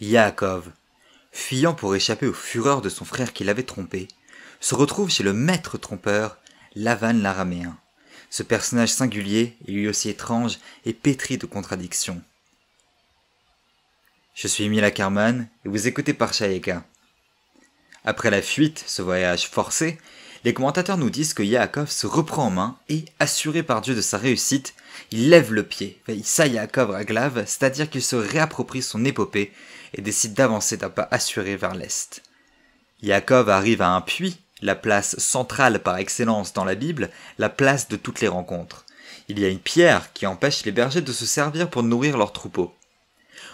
Yaakov, fuyant pour échapper aux fureurs de son frère qui l'avait trompé, se retrouve chez le maître trompeur, Lavan l'araméen. Ce personnage singulier, et lui aussi étrange, et pétri de contradictions. Je suis Emile et vous écoutez Parchaïka. Après la fuite, ce voyage forcé, les commentateurs nous disent que Yaakov se reprend en main et, assuré par Dieu de sa réussite, il lève le pied, à Glave, c'est-à-dire qu'il se réapproprie son épopée et décide d'avancer d'un pas assuré vers l'est. Yaakov arrive à un puits, la place centrale par excellence dans la Bible, la place de toutes les rencontres. Il y a une pierre qui empêche les bergers de se servir pour nourrir leurs troupeaux.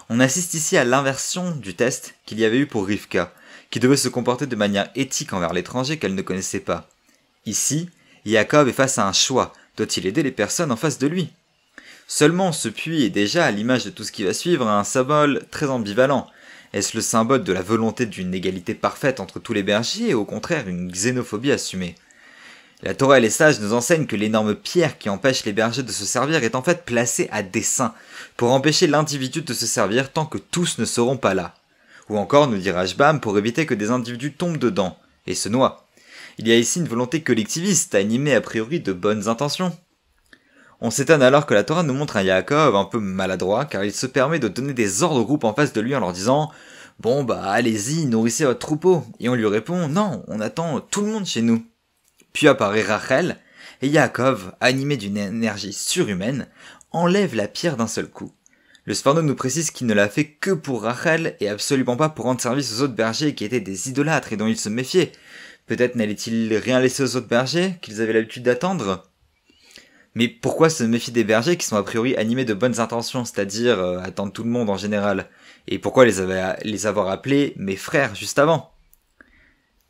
On assiste ici à l'inversion du test qu'il y avait eu pour Rivka, qui devait se comporter de manière éthique envers l'étranger qu'elle ne connaissait pas. Ici, Yaakov est face à un choix, doit-il aider les personnes en face de lui Seulement, ce puits est déjà, à l'image de tout ce qui va suivre, un symbole très ambivalent. Est-ce le symbole de la volonté d'une égalité parfaite entre tous les bergers et au contraire une xénophobie assumée La Torah et les sages nous enseignent que l'énorme pierre qui empêche les bergers de se servir est en fait placée à dessein, pour empêcher l'individu de se servir tant que tous ne seront pas là. Ou encore, nous dit Rajbam, pour éviter que des individus tombent dedans et se noient. Il y a ici une volonté collectiviste, animée a priori de bonnes intentions. On s'étonne alors que la Torah nous montre un Yaakov un peu maladroit, car il se permet de donner des ordres au groupe en face de lui en leur disant Bon bah allez-y, nourrissez votre troupeau. Et on lui répond Non, on attend tout le monde chez nous. Puis apparaît Rachel, et Yaakov, animé d'une énergie surhumaine, enlève la pierre d'un seul coup. Le Sforno nous précise qu'il ne l'a fait que pour Rachel et absolument pas pour rendre service aux autres bergers qui étaient des idolâtres et dont il se méfiait, Peut-être n'allait-il rien laisser aux autres bergers qu'ils avaient l'habitude d'attendre Mais pourquoi se méfier des bergers qui sont a priori animés de bonnes intentions, c'est-à-dire euh, attendre tout le monde en général Et pourquoi les, avoir appelés mes frères juste avant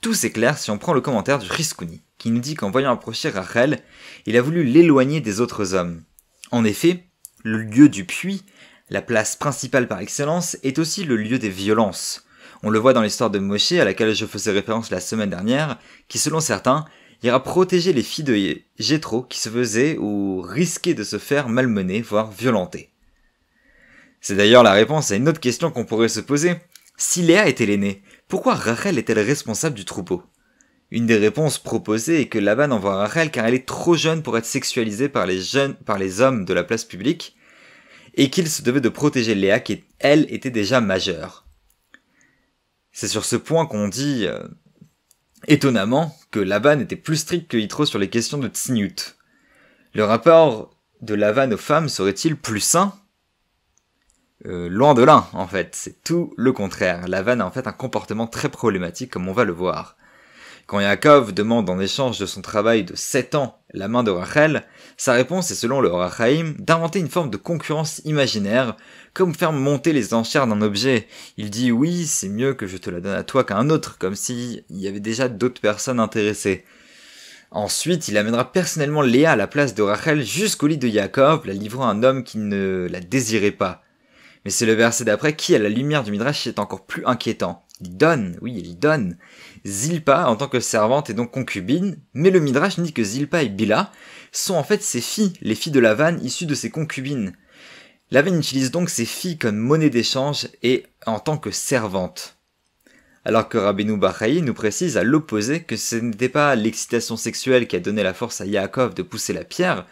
Tout s'éclaire si on prend le commentaire du Riscouni, qui nous dit qu'en voyant approcher Rachel, il a voulu l'éloigner des autres hommes. En effet, le lieu du puits, la place principale par excellence, est aussi le lieu des violences, on le voit dans l'histoire de Moshe à laquelle je faisais référence la semaine dernière, qui selon certains ira protéger les filles de Jétro qui se faisaient ou risquaient de se faire malmener, voire violenter. C'est d'ailleurs la réponse à une autre question qu'on pourrait se poser. Si Léa était l'aînée, pourquoi Rachel est-elle responsable du troupeau Une des réponses proposées est que Laban envoie Rachel car elle est trop jeune pour être sexualisée par les jeunes, par les hommes de la place publique, et qu'il se devait de protéger Léa qui, elle, était déjà majeure. C'est sur ce point qu'on dit, euh, étonnamment, que Lavane était plus strict que Hitro sur les questions de Tsinyut. Le rapport de Lavane aux femmes serait-il plus sain euh, Loin de là, en fait, c'est tout le contraire. Lavane a en fait un comportement très problématique, comme on va le voir. Quand Yaakov demande en échange de son travail de 7 ans la main de Rachel, sa réponse est selon le Rachaim d'inventer une forme de concurrence imaginaire, comme faire monter les enchères d'un objet. Il dit oui, c'est mieux que je te la donne à toi qu'à un autre, comme s'il y avait déjà d'autres personnes intéressées. Ensuite, il amènera personnellement Léa à la place de Rachel jusqu'au lit de Yaakov, la livrant à un homme qui ne la désirait pas. Mais c'est le verset d'après qui, à la lumière du Midrash, est encore plus inquiétant. Il donne, oui, il donne Zilpa en tant que servante et donc concubine, mais le Midrash dit que Zilpa et Bila sont en fait ses filles, les filles de Lavan issues de ses concubines. Lavan utilise donc ses filles comme monnaie d'échange et en tant que servante. Alors que Rabbeinu Bachai nous précise à l'opposé que ce n'était pas l'excitation sexuelle qui a donné la force à Yaakov de pousser la pierre,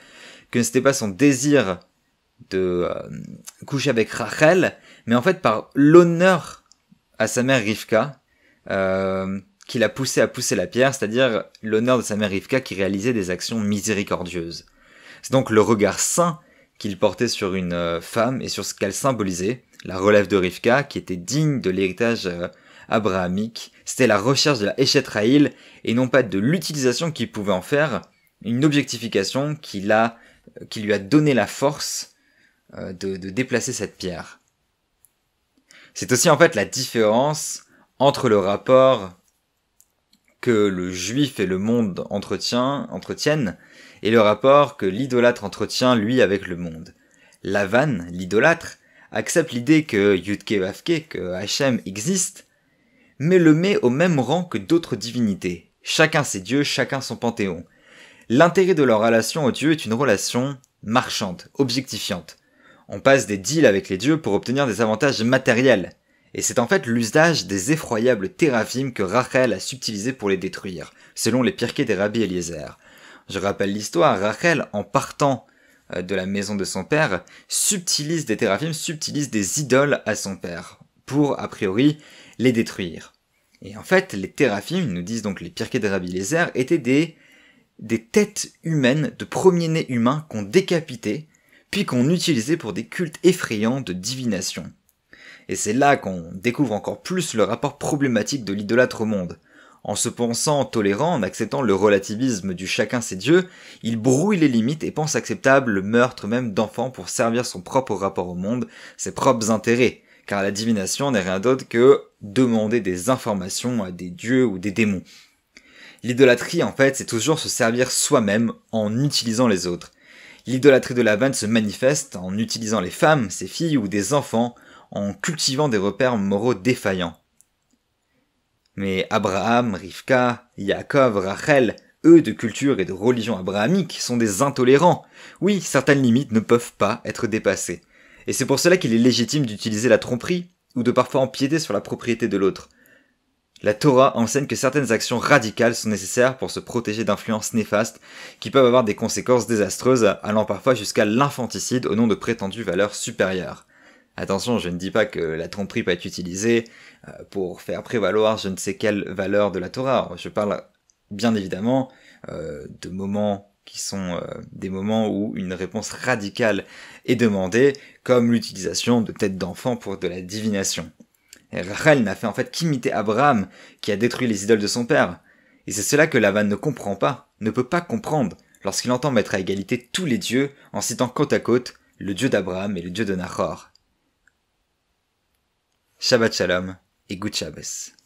que ce n'était pas son désir de euh, coucher avec Rachel, mais en fait par l'honneur à sa mère Rivka, euh, qui l'a poussé à pousser la pierre, c'est-à-dire l'honneur de sa mère Rivka qui réalisait des actions miséricordieuses. C'est donc le regard saint qu'il portait sur une euh, femme et sur ce qu'elle symbolisait, la relève de Rivka, qui était digne de l'héritage euh, abrahamique. C'était la recherche de la raïle et non pas de l'utilisation qu'il pouvait en faire, une objectification qui, euh, lui a donné la force de déplacer cette pierre. C'est aussi en fait la différence entre le rapport que le juif et le monde entretiennent et le rapport que l'idolâtre entretient lui avec le monde. Lavan, l'idolâtre, accepte l'idée que Yudke Vafke, que Hachem existe, mais le met au même rang que d'autres divinités. Chacun ses dieux, chacun son panthéon. L'intérêt de leur relation aux dieux est une relation marchande, objectifiante on passe des deals avec les dieux pour obtenir des avantages matériels. Et c'est en fait l'usage des effroyables téraphimes que Rachel a subtilisé pour les détruire, selon les pirquets des rabbis Eliezer. Je rappelle l'histoire, Rachel, en partant euh, de la maison de son père, subtilise des téraphimes, subtilise des idoles à son père, pour, a priori, les détruire. Et en fait, les téraphimes, nous disent donc les pirquets des rabbis Eliezer, étaient des, des têtes humaines de premiers-nés humains qu'on décapitait puis qu'on utilisait pour des cultes effrayants de divination. Et c'est là qu'on découvre encore plus le rapport problématique de l'idolâtre au monde. En se pensant tolérant, en acceptant le relativisme du chacun ses dieux, il brouille les limites et pense acceptable le meurtre même d'enfants pour servir son propre rapport au monde, ses propres intérêts, car la divination n'est rien d'autre que demander des informations à des dieux ou des démons. L'idolâtrie, en fait, c'est toujours se servir soi-même en utilisant les autres. L'idolâtrie de la vanne se manifeste en utilisant les femmes, ses filles ou des enfants, en cultivant des repères moraux défaillants. Mais Abraham, Rivka, Yaakov, Rachel, eux de culture et de religion abrahamique, sont des intolérants. Oui, certaines limites ne peuvent pas être dépassées. Et c'est pour cela qu'il est légitime d'utiliser la tromperie, ou de parfois empiéter sur la propriété de l'autre, la Torah enseigne que certaines actions radicales sont nécessaires pour se protéger d'influences néfastes qui peuvent avoir des conséquences désastreuses allant parfois jusqu'à l'infanticide au nom de prétendues valeurs supérieures. Attention, je ne dis pas que la tromperie peut être utilisée euh, pour faire prévaloir je ne sais quelle valeur de la Torah. Je parle bien évidemment euh, de moments qui sont euh, des moments où une réponse radicale est demandée, comme l'utilisation de têtes d'enfants pour de la divination. Rachel n'a fait en fait qu'imiter Abraham, qui a détruit les idoles de son père. Et c'est cela que Lavan ne comprend pas, ne peut pas comprendre, lorsqu'il entend mettre à égalité tous les dieux en citant côte à côte le dieu d'Abraham et le dieu de Nahor. Shabbat Shalom et Good Shabbos.